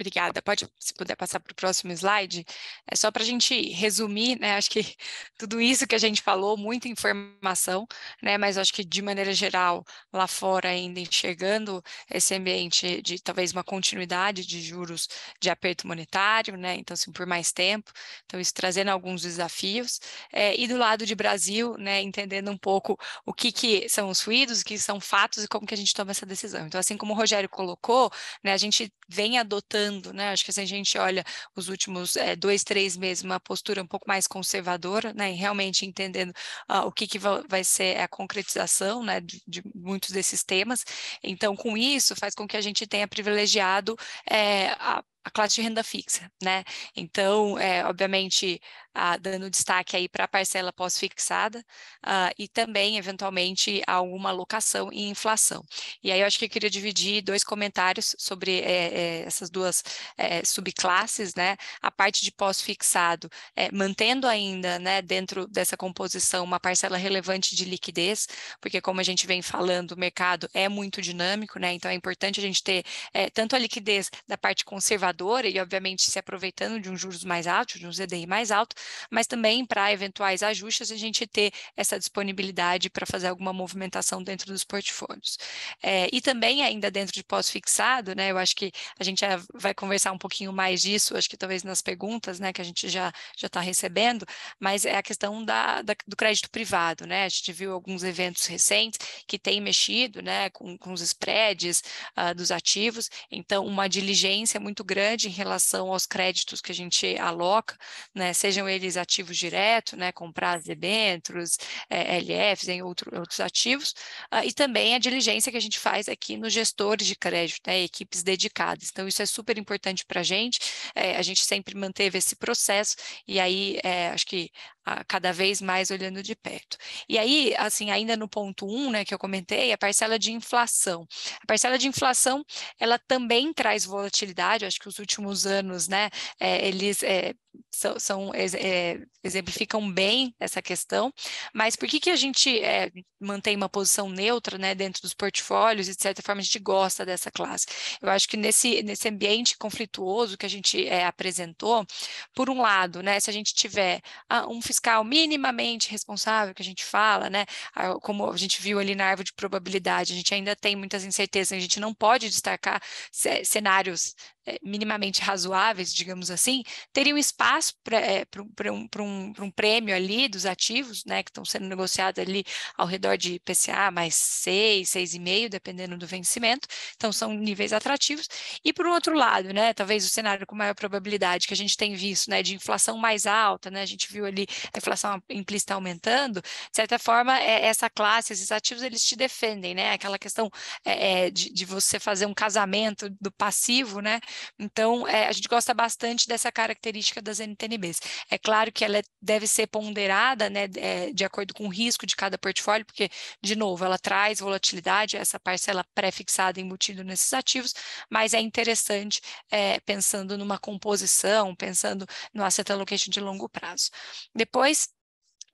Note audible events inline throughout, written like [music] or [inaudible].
Obrigada. Pode, se puder, passar para o próximo slide. É só para a gente resumir, né? Acho que [laughs] tudo isso que a gente falou, muita informação, né? Mas acho que, de maneira geral, lá fora ainda enxergando esse ambiente de talvez uma continuidade de juros de aperto monetário, né? Então, assim, por mais tempo. Então, isso trazendo alguns desafios. É, e do lado de Brasil, né? Entendendo um pouco o que, que são os ruídos, o que são fatos e como que a gente toma essa decisão. Então, assim como o Rogério colocou, né? A gente vem adotando, né? Acho que se a gente olha os últimos é, dois, três meses, uma postura um pouco mais conservadora, né? E realmente entendendo uh, o que, que vai ser a concretização, né? De, de, muitos desses temas. Então, com isso, faz com que a gente tenha privilegiado é, a a classe de renda fixa, né? Então, é, obviamente, a, dando destaque aí para a parcela pós-fixada ah, e também, eventualmente, alguma alocação e inflação. E aí eu acho que eu queria dividir dois comentários sobre é, é, essas duas é, subclasses, né? A parte de pós-fixado, é, mantendo ainda, né, dentro dessa composição, uma parcela relevante de liquidez, porque como a gente vem falando, o mercado é muito dinâmico, né? Então é importante a gente ter é, tanto a liquidez da parte conservadora e, obviamente, se aproveitando de um juros mais alto, de um CDI mais alto, mas também para eventuais ajustes a gente ter essa disponibilidade para fazer alguma movimentação dentro dos portfólios. É, e também, ainda dentro de pós-fixado, né, eu acho que a gente vai conversar um pouquinho mais disso, acho que talvez nas perguntas né, que a gente já está recebendo, mas é a questão da, da, do crédito privado. Né? A gente viu alguns eventos recentes que têm mexido né, com, com os spreads uh, dos ativos, então, uma diligência muito grande grande em relação aos créditos que a gente aloca, né, sejam eles ativos direto, né, comprar debêntures, é, LFs, em outro, outros ativos, uh, e também a diligência que a gente faz aqui nos gestores de crédito, né, equipes dedicadas. Então, isso é super importante para a gente, é, a gente sempre manteve esse processo, e aí é, acho que ah, cada vez mais olhando de perto. E aí, assim, ainda no ponto 1, um, né, que eu comentei, a parcela de inflação. A parcela de inflação, ela também traz volatilidade, acho que os últimos anos, né? É, eles é, são, são é, exemplificam bem essa questão, mas por que, que a gente é, mantém uma posição neutra né, dentro dos portfólios e, de certa forma, a gente gosta dessa classe? Eu acho que nesse, nesse ambiente conflituoso que a gente é, apresentou, por um lado, né, se a gente tiver ah, um fiscal minimamente responsável, que a gente fala, né, como a gente viu ali na árvore de probabilidade, a gente ainda tem muitas incertezas, a gente não pode destacar cenários é, minimamente razoáveis, digamos assim, teriam espaço espaço para é, eh, um, um, um, prêmio ali dos ativos, né, que estão sendo negociados ali ao redor de PCA mais 6, 6,5, dependendo do vencimento, então são níveis atrativos. E por um outro lado, né, talvez o cenário com maior probabilidade que a gente tem visto, né, de inflação mais alta, né, a gente viu ali a inflação implícita aumentando, de certa forma, é, essa classe, esses ativos, eles te defendem, né, aquela questão é, é de, de você fazer um casamento do passivo, né, então é, a gente gosta bastante dessa característica da das NTNBs. É claro que ela é, deve ser ponderada né, é, de acordo com o risco de cada portfólio, porque, de novo, ela traz volatilidade, essa parcela pré-fixada embutida nesses ativos, mas é interessante é, pensando numa composição, pensando no asset allocation de longo prazo. Depois,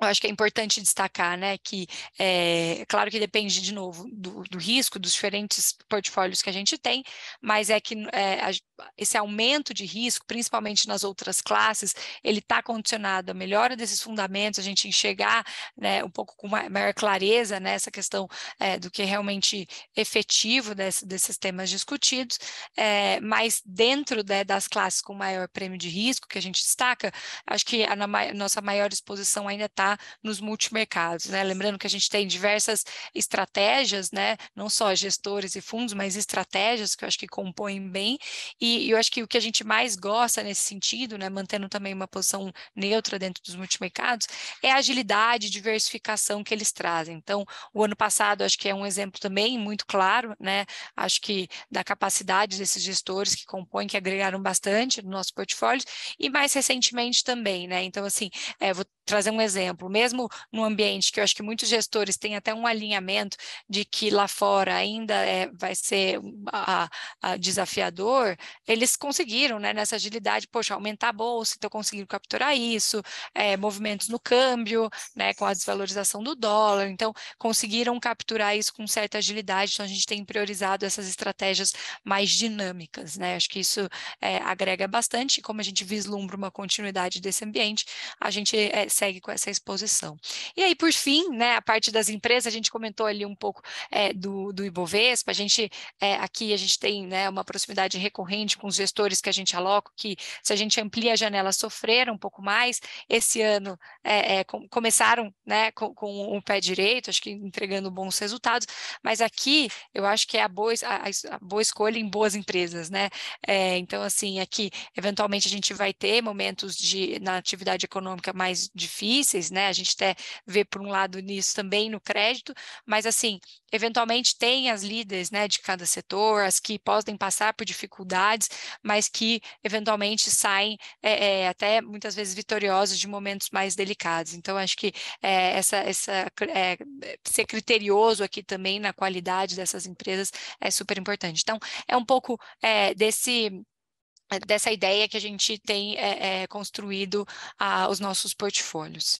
eu acho que é importante destacar, né, que é claro que depende de novo do, do risco dos diferentes portfólios que a gente tem, mas é que é, a, esse aumento de risco, principalmente nas outras classes, ele está condicionado à melhora desses fundamentos, a gente enxergar, né, um pouco com maior clareza nessa né, questão é, do que é realmente efetivo desse, desses temas discutidos, é, mas dentro né, das classes com maior prêmio de risco que a gente destaca, acho que a, a nossa maior exposição ainda está nos multimercados. Né? Lembrando que a gente tem diversas estratégias, né? não só gestores e fundos, mas estratégias que eu acho que compõem bem, e, e eu acho que o que a gente mais gosta nesse sentido, né? mantendo também uma posição neutra dentro dos multimercados, é a agilidade e diversificação que eles trazem. Então, o ano passado, acho que é um exemplo também muito claro, né? acho que da capacidade desses gestores que compõem, que agregaram bastante no nosso portfólio, e mais recentemente também, né? Então, assim, é, vou trazer um exemplo exemplo, mesmo no ambiente que eu acho que muitos gestores têm até um alinhamento de que lá fora ainda é, vai ser a, a desafiador, eles conseguiram, né, nessa agilidade, poxa, aumentar a bolsa, então conseguiram capturar isso, é, movimentos no câmbio, né, com a desvalorização do dólar, então conseguiram capturar isso com certa agilidade, então a gente tem priorizado essas estratégias mais dinâmicas, né, acho que isso é, agrega bastante, como a gente vislumbra uma continuidade desse ambiente, a gente é, segue com essa exposição. E aí, por fim, né, a parte das empresas, a gente comentou ali um pouco é, do, do Ibovespa, a gente é, aqui a gente tem né, uma proximidade recorrente com os gestores que a gente aloca, que se a gente amplia a janela sofreram um pouco mais, esse ano é, com, começaram né, com, com, o pé direito, acho que entregando bons resultados, mas aqui eu acho que é a boa, a, a boa escolha em boas empresas, né? então, assim, aqui eventualmente a gente vai ter momentos de, na atividade econômica mais difíceis, né? né? A gente até vê por um lado nisso também no crédito, mas assim, eventualmente tem as líderes, né, de cada setor, as que podem passar por dificuldades, mas que eventualmente saem é, é, até muitas vezes vitoriosas de momentos mais delicados. Então, acho que é, essa, essa é, ser criterioso aqui também na qualidade dessas empresas é super importante. Então, é um pouco é, desse dessa ideia que a gente tem é, é, construído ah, os nossos portfólios.